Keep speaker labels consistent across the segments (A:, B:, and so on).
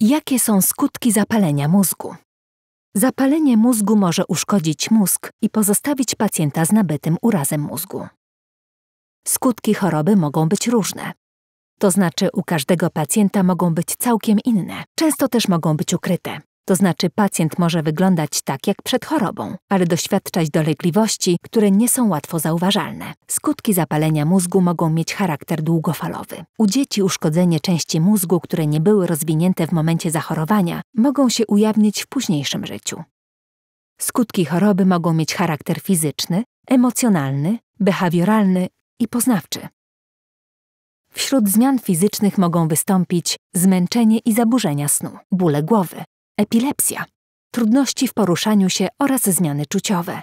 A: Jakie są skutki
B: zapalenia mózgu? Zapalenie mózgu może uszkodzić mózg i pozostawić pacjenta z nabytym urazem mózgu. Skutki choroby mogą być różne. To znaczy, u każdego pacjenta mogą być całkiem inne, często też mogą być ukryte. To znaczy pacjent może wyglądać tak jak przed chorobą, ale doświadczać dolegliwości, które nie są łatwo zauważalne. Skutki zapalenia mózgu mogą mieć charakter długofalowy. U dzieci uszkodzenie części mózgu, które nie były rozwinięte w momencie zachorowania, mogą się ujawnić w późniejszym życiu. Skutki choroby mogą mieć charakter fizyczny, emocjonalny, behawioralny i poznawczy. Wśród zmian fizycznych mogą wystąpić zmęczenie i zaburzenia snu, bóle głowy, epilepsja, trudności w poruszaniu się oraz zmiany czuciowe.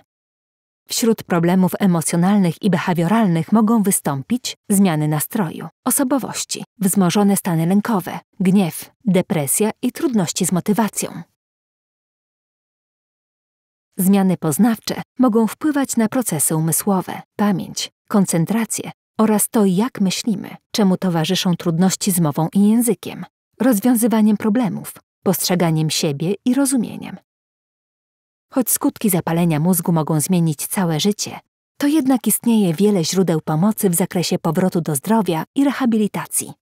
B: Wśród problemów emocjonalnych i behawioralnych mogą wystąpić zmiany nastroju, osobowości, wzmożone stany lękowe, gniew, depresja i trudności z motywacją. Zmiany poznawcze mogą wpływać na procesy umysłowe, pamięć, koncentrację oraz to, jak myślimy, czemu towarzyszą trudności z mową i językiem, rozwiązywaniem problemów, postrzeganiem siebie i rozumieniem. Choć skutki zapalenia mózgu mogą zmienić całe życie, to jednak istnieje wiele źródeł pomocy w zakresie powrotu do zdrowia i
A: rehabilitacji.